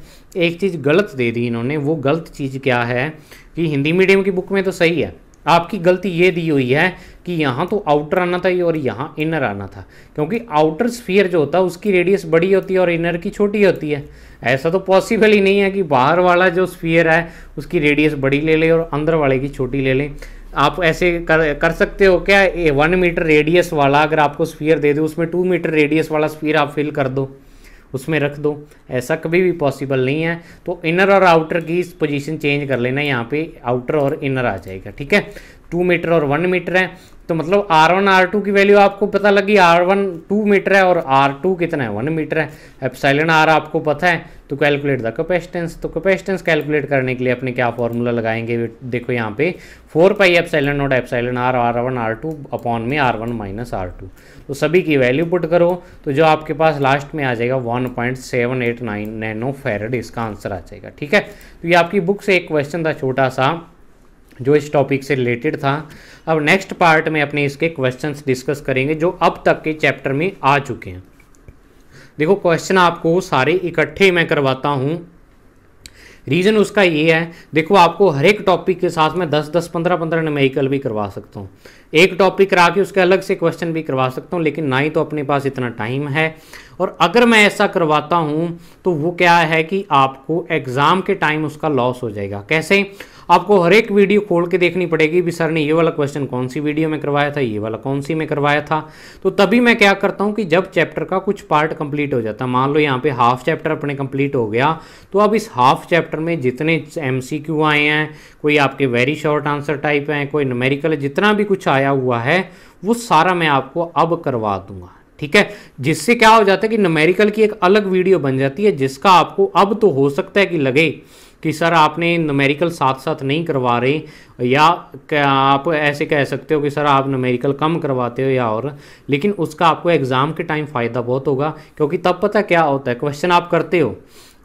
एक चीज़ गलत दे दी इन्होंने वो गलत चीज़ क्या है कि हिंदी मीडियम की बुक में तो सही है आपकी गलती ये दी हुई है कि यहाँ तो आउटर आना था और यहाँ इनर आना था क्योंकि आउटर स्फीयर जो होता है उसकी रेडियस बड़ी होती है और इनर की छोटी होती है ऐसा तो पॉसिबल ही नहीं है कि बाहर वाला जो स्फीयर है उसकी रेडियस बड़ी ले लें और अंदर वाले की छोटी ले लें आप ऐसे कर कर सकते हो क्या ए, वन मीटर रेडियस वाला अगर आपको स्फीयर दे दो उसमें टू मीटर रेडियस वाला स्फीयर आप फिल कर दो उसमें रख दो ऐसा कभी भी पॉसिबल नहीं है तो इनर और आउटर की पोजीशन चेंज कर लेना यहाँ पे आउटर और इनर आ जाएगा ठीक है टू मीटर और वन मीटर है तो मतलब आर वन आर टू की वैल्यू आपको पता लगी आर वन टू मीटर है और आर टू कितना है वन मीटर है एपसाइलन आर आपको पता है तो कैलकुलेट द कैपेसिटेंस तो कैपेसिटेंस कैलकुलेट करने के लिए अपने क्या फॉर्मूला लगाएंगे देखो यहाँ पे four pi epsilon naught epsilon r r one r two upon में r one minus r two तो सभी की वैल्यू पुट करो तो जो आपके पास लास्ट में आ जाएगा 1.789 नैनो फेरड इसका आंसर आ जाएगा ठीक है तो ये आपकी बुक से एक क्वेश्चन था छोटा सा जो इस टॉपिक से रिलेटेड था अब नेक्स्ट पार्ट में अपने इसके क्वेश्चन डिस्कस करेंगे जो अब तक के चैप्टर में आ चुके हैं देखो क्वेश्चन आपको सारे इकट्ठे मैं करवाता हूँ रीज़न उसका ये है देखो आपको हर एक टॉपिक के साथ में दस दस पंद्रह पंद्रह नमेरिकल भी करवा सकता हूँ एक टॉपिक करा के उसके अलग से क्वेश्चन भी करवा सकता हूँ लेकिन ना ही तो अपने पास इतना टाइम है और अगर मैं ऐसा करवाता हूँ तो वो क्या है कि आपको एग्ज़ाम के टाइम उसका लॉस हो जाएगा कैसे आपको हर एक वीडियो खोल के देखनी पड़ेगी भी सर ने ये वाला क्वेश्चन कौन सी वीडियो में करवाया था ये वाला कौन सी में करवाया था तो तभी मैं क्या करता हूँ कि जब चैप्टर का कुछ पार्ट कंप्लीट हो जाता मान लो यहाँ पे हाफ चैप्टर अपने कंप्लीट हो गया तो अब इस हाफ चैप्टर में जितने एम आए हैं कोई आपके वेरी शॉर्ट आंसर टाइप हैं कोई नमेरिकल जितना भी कुछ आया हुआ है वो सारा मैं आपको अब करवा दूंगा ठीक है जिससे क्या हो जाता है कि नमेरिकल की एक अलग वीडियो बन जाती है जिसका आपको अब तो हो सकता है कि लगे कि सर आपने नमेरिकल साथ साथ नहीं करवा रहे या आप ऐसे कह सकते हो कि सर आप नमेरिकल कम करवाते हो या और लेकिन उसका आपको एग्ज़ाम के टाइम फ़ायदा बहुत होगा क्योंकि तब पता क्या होता है क्वेश्चन आप करते हो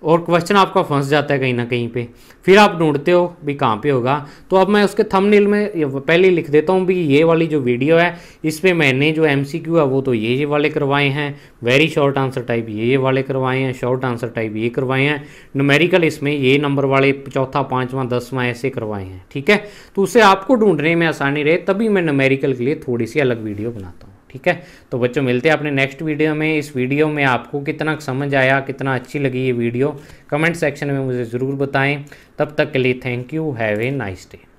और क्वेश्चन आपका फंस जाता है कहीं ना कहीं पे फिर आप ढूंढते हो भी कहाँ पे होगा तो अब मैं उसके थंबनेल में पहले लिख देता हूँ भी ये वाली जो वीडियो है इस पर मैंने जो एम है वो तो ये ये वाले करवाए हैं वेरी शॉर्ट आंसर टाइप ये ये वाले करवाए हैं शॉर्ट आंसर टाइप ये करवाए हैं नमेरिकल इसमें ये नंबर वाले चौथा पाँचवा दसवां ऐसे करवाए हैं ठीक है तो उसे आपको ढूंढने में आसानी रहे तभी मैं नमेरिकल के लिए थोड़ी सी अलग वीडियो बनाता हूँ ठीक है तो बच्चों मिलते हैं अपने नेक्स्ट वीडियो में इस वीडियो में आपको कितना समझ आया कितना अच्छी लगी ये वीडियो कमेंट सेक्शन में मुझे ज़रूर बताएं तब तक के लिए thank you have a nice day